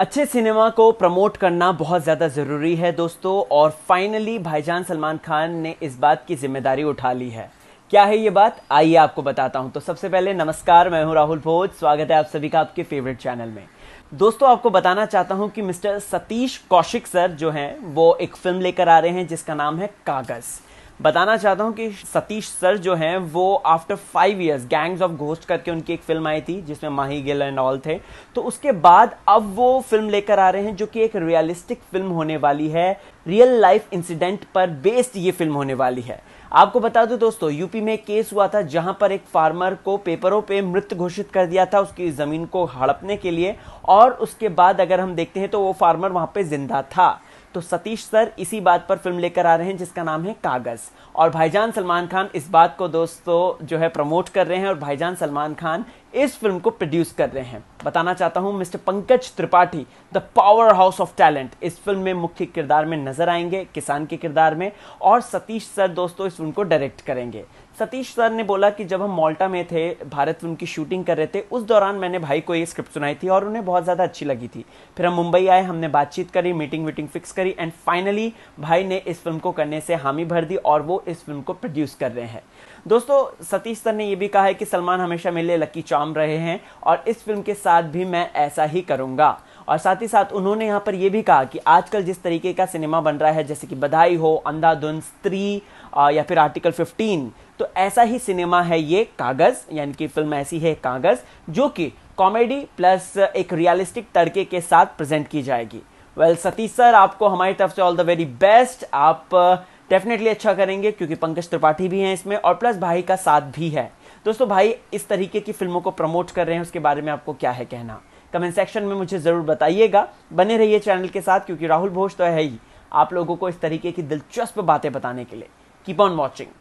अच्छे सिनेमा को प्रमोट करना बहुत ज़्यादा ज़रूरी है दोस्तों और फाइनली भाईजान सलमान खान ने इस बात की जिम्मेदारी उठा ली है क्या है ये बात आइए आपको बताता हूँ तो सबसे पहले नमस्कार मैं हूँ राहुल भोज स्वागत है आप सभी का आपके फेवरेट चैनल में दोस्तों आपको बताना चाहता हूँ कि मिस्टर सतीश कौशिक सर जो हैं वो एक फिल्म लेकर आ रहे हैं जिसका नाम है कागज़ बताना चाहता हूँ कि सतीश सर जो हैं वो after five years gangs of ghost करके उनकी एक फिल्म आई थी जिसमें माही गिल एंड ऑल थे तो उसके बाद अब वो फिल्म लेकर आ रहे हैं जो कि एक रियलिस्टिक फिल्म होने वाली है रियल लाइफ इंसिडेंट पर बेस्ड ये फिल्म होने वाली है आपको बता दो दोस्तों यूपी में केस हुआ था जहां पर एक फार्मर को पेपरों पे मृत घोषित कर दिया था उसकी जमीन को हड़पने के लिए और उसके बाद अगर हम देखते हैं तो वो फार्मर वहां पे जिंदा था तो सतीश सर इसी बात पर फिल्म लेकर आ रहे हैं जिसका नाम है कागज और भाईजान सलमान खान इस बात को दोस्तों जो है प्रमोट कर रहे हैं और भाईजान सलमान खान इस फिल्म को प्रोड्यूस कर रहे हैं बताना चाहता हूं mister Pankaj Tripathi the powerhouse of talent इस फिल्म में मुख्य किरदार में नजर आएंगे किसान के किरदार में और सतीश सर दोस्तों इस फिल्म को डायरेक्ट करेंगे सतीश सर ने बोला कि जब हम मॉल्टा में थे भारत फिल्म की शूटिंग कर रहे थे उस दौरान मैंने भाई को ये स्क्रिप्ट सुनाई थी और उन्हें बहुत ज़्यादा अच्छी लगी थी फिर हम मुंबई आए हमने बातचीत करी मीटिंग वीटिंग फिक्स करी एंड फाइनली भाई ने इस फिल्म को करने से हामी भर दी और वो इस फिल्म को प्रोड्यूस कर रहे हैं दोस्तों सतीश सर ने यह भी कहा है कि सलमान हमेशा मेरे लिए लकी चाम रहे हैं और इस फिल्म के साथ साथ भी मैं ऐसा ही करूंगा और साथ ही साथ उन्होंने यहाँ पर यह भी कहा कि आजकल जिस तरीके का सिनेमा बन रहा है जैसे कि बधाई हो अंधाधुन स्त्री या फिर आर्टिकल 15 तो ऐसा ही सिनेमा है ये कागज़ यानी कि फिल्म ऐसी है कागज़ जो कि कॉमेडी प्लस एक रियलिस्टिक तड़के के साथ प्रेजेंट की जाएगी वेल well, सतीश सर आपको हमारी तरफ से ऑल द वेरी बेस्ट आप डेफिनेटली अच्छा करेंगे क्योंकि पंकज त्रिपाठी भी हैं इसमें और प्लस भाई का साथ भी है दोस्तों भाई इस तरीके की फिल्मों को प्रमोट कर रहे हैं उसके बारे में आपको क्या है कहना कमेंट सेक्शन में मुझे ज़रूर बताइएगा बने रहिए चैनल के साथ क्योंकि राहुल भोज तो है ही आप लोगों को इस तरीके की दिलचस्प बातें बताने के लिए कीप ऑन वॉचिंग